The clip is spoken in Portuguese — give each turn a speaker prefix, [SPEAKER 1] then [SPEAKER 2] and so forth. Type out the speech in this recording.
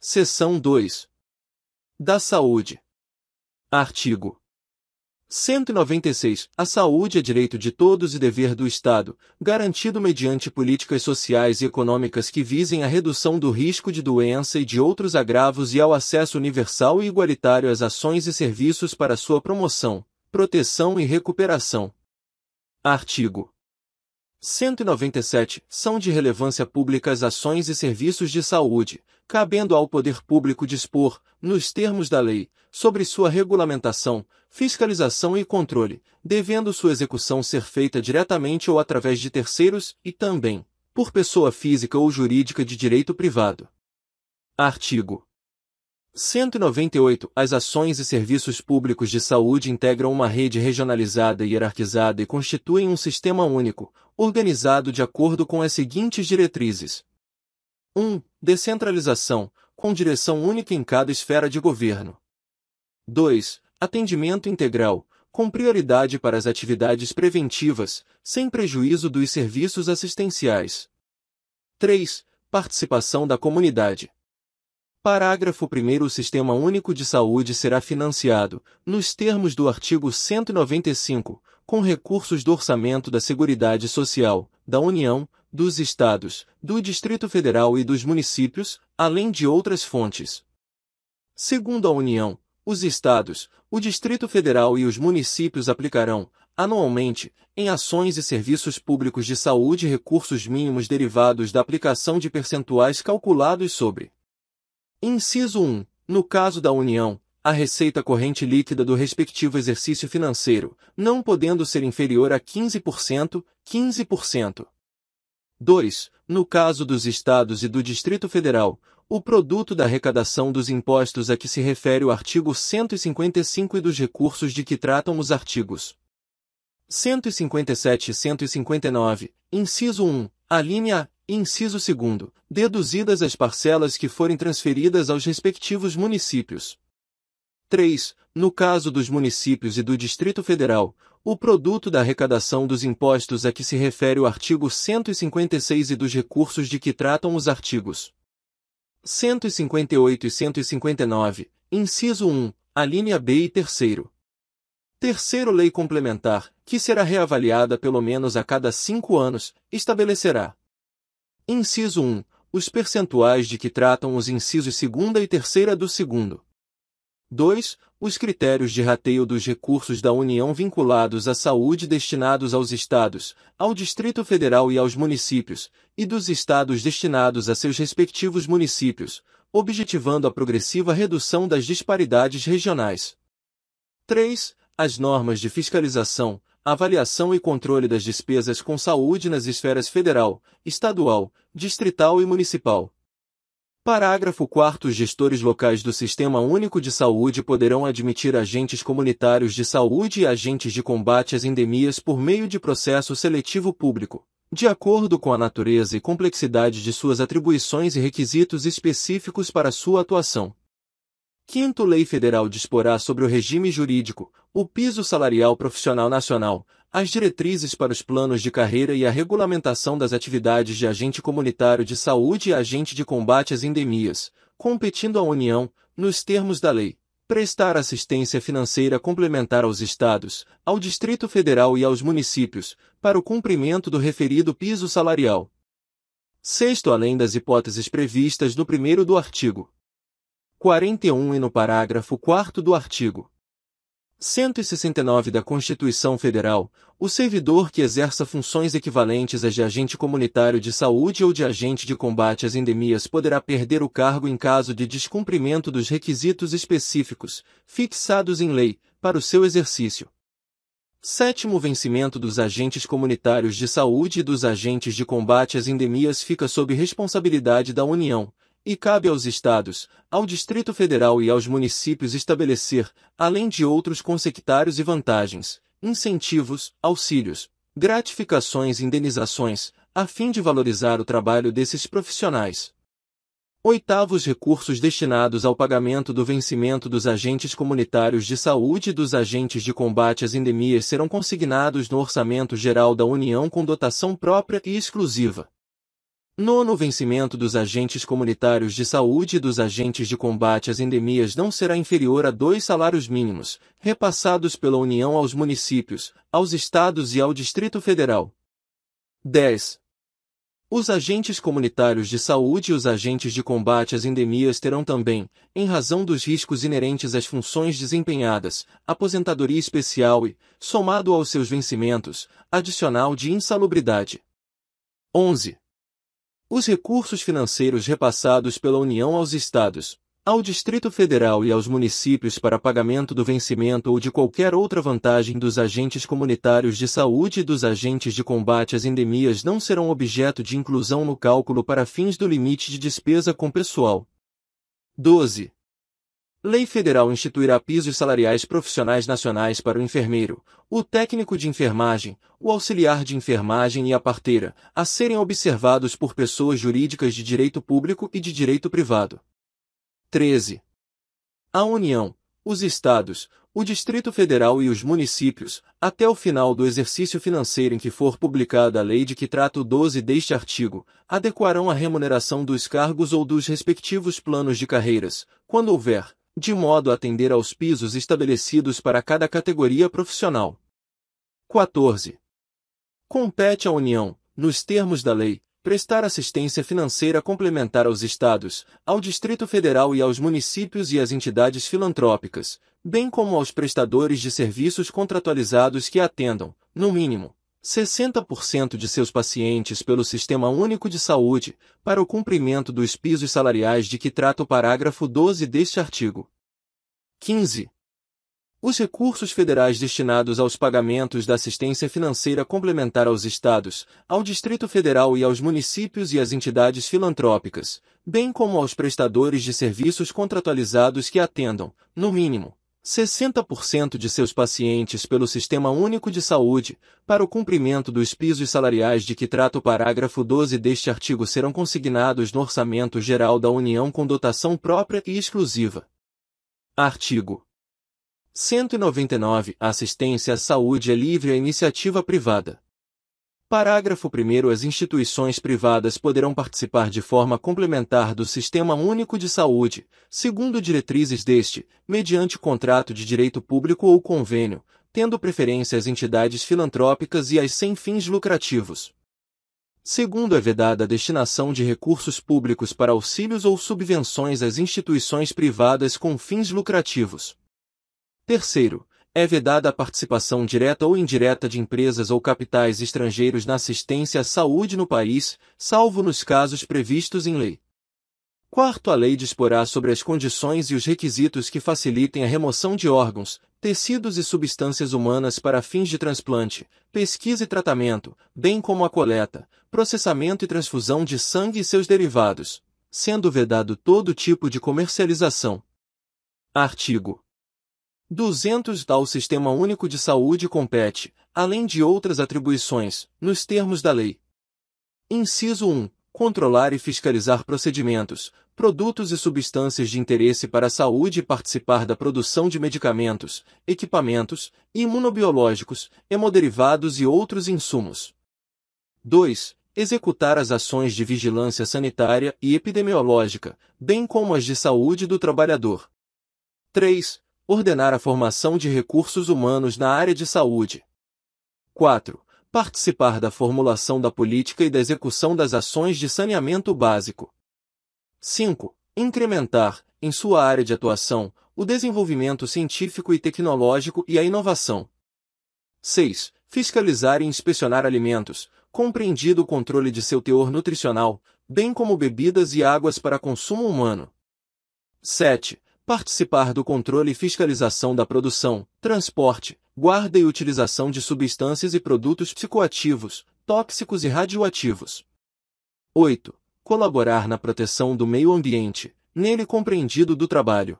[SPEAKER 1] Seção 2. Da saúde. Artigo 196. A saúde é direito de todos e dever do Estado, garantido mediante políticas sociais e econômicas que visem a redução do risco de doença e de outros agravos e ao acesso universal e igualitário às ações e serviços para sua promoção, proteção e recuperação. Artigo 197. São de relevância pública as ações e serviços de saúde, cabendo ao poder público dispor, nos termos da lei, sobre sua regulamentação, fiscalização e controle, devendo sua execução ser feita diretamente ou através de terceiros e também por pessoa física ou jurídica de direito privado. Artigo 198. As ações e serviços públicos de saúde integram uma rede regionalizada e hierarquizada e constituem um sistema único, organizado de acordo com as seguintes diretrizes: 1. Descentralização, com direção única em cada esfera de governo. 2. Atendimento integral, com prioridade para as atividades preventivas, sem prejuízo dos serviços assistenciais. 3. Participação da comunidade. Parágrafo 1 O Sistema Único de Saúde será financiado, nos termos do artigo 195, com recursos do Orçamento da Seguridade Social, da União, dos Estados, do Distrito Federal e dos municípios, além de outras fontes. Segundo a União, os Estados, o Distrito Federal e os municípios aplicarão, anualmente, em ações e serviços públicos de saúde recursos mínimos derivados da aplicação de percentuais calculados sobre. Inciso 1. No caso da União, a receita corrente líquida do respectivo exercício financeiro, não podendo ser inferior a 15%, 15%. 2. No caso dos estados e do Distrito Federal, o produto da arrecadação dos impostos a que se refere o artigo 155 e dos recursos de que tratam os artigos 157 e 159, inciso 1, alínea A, inciso 2, deduzidas as parcelas que forem transferidas aos respectivos municípios. 3. No caso dos municípios e do Distrito Federal, o produto da arrecadação dos impostos a é que se refere o artigo 156 e dos recursos de que tratam os artigos 158 e 159, inciso 1, a linha B e terceiro. Terceiro lei complementar, que será reavaliada pelo menos a cada cinco anos, estabelecerá inciso 1, os percentuais de que tratam os incisos segunda e terceira do segundo 2. Os critérios de rateio dos recursos da União vinculados à saúde destinados aos estados, ao Distrito Federal e aos municípios, e dos estados destinados a seus respectivos municípios, objetivando a progressiva redução das disparidades regionais. 3. As normas de fiscalização, avaliação e controle das despesas com saúde nas esferas federal, estadual, distrital e municipal. Parágrafo 4 Gestores locais do Sistema Único de Saúde poderão admitir agentes comunitários de saúde e agentes de combate às endemias por meio de processo seletivo público, de acordo com a natureza e complexidade de suas atribuições e requisitos específicos para sua atuação. Quinto Lei Federal disporá sobre o regime jurídico, o piso salarial profissional nacional, as diretrizes para os planos de carreira e a regulamentação das atividades de agente comunitário de saúde e agente de combate às endemias, competindo à União, nos termos da lei, prestar assistência financeira complementar aos Estados, ao Distrito Federal e aos municípios, para o cumprimento do referido piso salarial. Sexto, além das hipóteses previstas no primeiro do artigo 41 e no parágrafo 4 do artigo 169 da Constituição Federal, o servidor que exerça funções equivalentes às de agente comunitário de saúde ou de agente de combate às endemias poderá perder o cargo em caso de descumprimento dos requisitos específicos, fixados em lei, para o seu exercício. Sétimo vencimento dos agentes comunitários de saúde e dos agentes de combate às endemias fica sob responsabilidade da União, e cabe aos estados, ao Distrito Federal e aos municípios estabelecer, além de outros consectários e vantagens, incentivos, auxílios, gratificações e indenizações, a fim de valorizar o trabalho desses profissionais. Oitavos recursos destinados ao pagamento do vencimento dos agentes comunitários de saúde e dos agentes de combate às endemias serão consignados no Orçamento Geral da União com dotação própria e exclusiva Nono vencimento dos agentes comunitários de saúde e dos agentes de combate às endemias não será inferior a dois salários mínimos, repassados pela União aos municípios, aos estados e ao Distrito Federal. 10. Os agentes comunitários de saúde e os agentes de combate às endemias terão também, em razão dos riscos inerentes às funções desempenhadas, aposentadoria especial e, somado aos seus vencimentos, adicional de insalubridade. 11. Os recursos financeiros repassados pela União aos Estados, ao Distrito Federal e aos municípios para pagamento do vencimento ou de qualquer outra vantagem dos agentes comunitários de saúde e dos agentes de combate às endemias não serão objeto de inclusão no cálculo para fins do limite de despesa com pessoal. 12. Lei federal instituirá pisos salariais profissionais nacionais para o enfermeiro, o técnico de enfermagem, o auxiliar de enfermagem e a parteira, a serem observados por pessoas jurídicas de direito público e de direito privado. 13. A União, os Estados, o Distrito Federal e os municípios, até o final do exercício financeiro em que for publicada a lei de que trata o 12 deste artigo, adequarão a remuneração dos cargos ou dos respectivos planos de carreiras, quando houver, de modo a atender aos pisos estabelecidos para cada categoria profissional. 14. Compete à União, nos termos da lei, prestar assistência financeira complementar aos Estados, ao Distrito Federal e aos municípios e às entidades filantrópicas, bem como aos prestadores de serviços contratualizados que atendam, no mínimo, 60% de seus pacientes pelo Sistema Único de Saúde, para o cumprimento dos pisos salariais de que trata o parágrafo 12 deste artigo. 15. Os recursos federais destinados aos pagamentos da assistência financeira complementar aos Estados, ao Distrito Federal e aos municípios e às entidades filantrópicas, bem como aos prestadores de serviços contratualizados que atendam, no mínimo, 60% de seus pacientes pelo Sistema Único de Saúde, para o cumprimento dos pisos salariais de que trata o parágrafo 12 deste artigo serão consignados no Orçamento Geral da União com dotação própria e exclusiva. Artigo 199. A assistência à saúde é livre à iniciativa privada. Parágrafo 1 As instituições privadas poderão participar de forma complementar do Sistema Único de Saúde, segundo diretrizes deste, mediante contrato de direito público ou convênio, tendo preferência às entidades filantrópicas e às sem fins lucrativos. Segundo é vedada a destinação de recursos públicos para auxílios ou subvenções às instituições privadas com fins lucrativos. Terceiro, é vedada a participação direta ou indireta de empresas ou capitais estrangeiros na assistência à saúde no país, salvo nos casos previstos em lei. Quarto, a lei disporá sobre as condições e os requisitos que facilitem a remoção de órgãos, tecidos e substâncias humanas para fins de transplante, pesquisa e tratamento, bem como a coleta, processamento e transfusão de sangue e seus derivados, sendo vedado todo tipo de comercialização. Artigo 200 da o Sistema Único de Saúde compete, além de outras atribuições, nos termos da lei. Inciso 1. Controlar e fiscalizar procedimentos, produtos e substâncias de interesse para a saúde e participar da produção de medicamentos, equipamentos, imunobiológicos, hemoderivados e outros insumos. 2. Executar as ações de vigilância sanitária e epidemiológica, bem como as de saúde do trabalhador. 3 Ordenar a formação de recursos humanos na área de saúde. 4. Participar da formulação da política e da execução das ações de saneamento básico. 5. Incrementar, em sua área de atuação, o desenvolvimento científico e tecnológico e a inovação. 6. Fiscalizar e inspecionar alimentos, compreendido o controle de seu teor nutricional, bem como bebidas e águas para consumo humano. 7 participar do controle e fiscalização da produção, transporte, guarda e utilização de substâncias e produtos psicoativos, tóxicos e radioativos. 8. Colaborar na proteção do meio ambiente, nele compreendido do trabalho,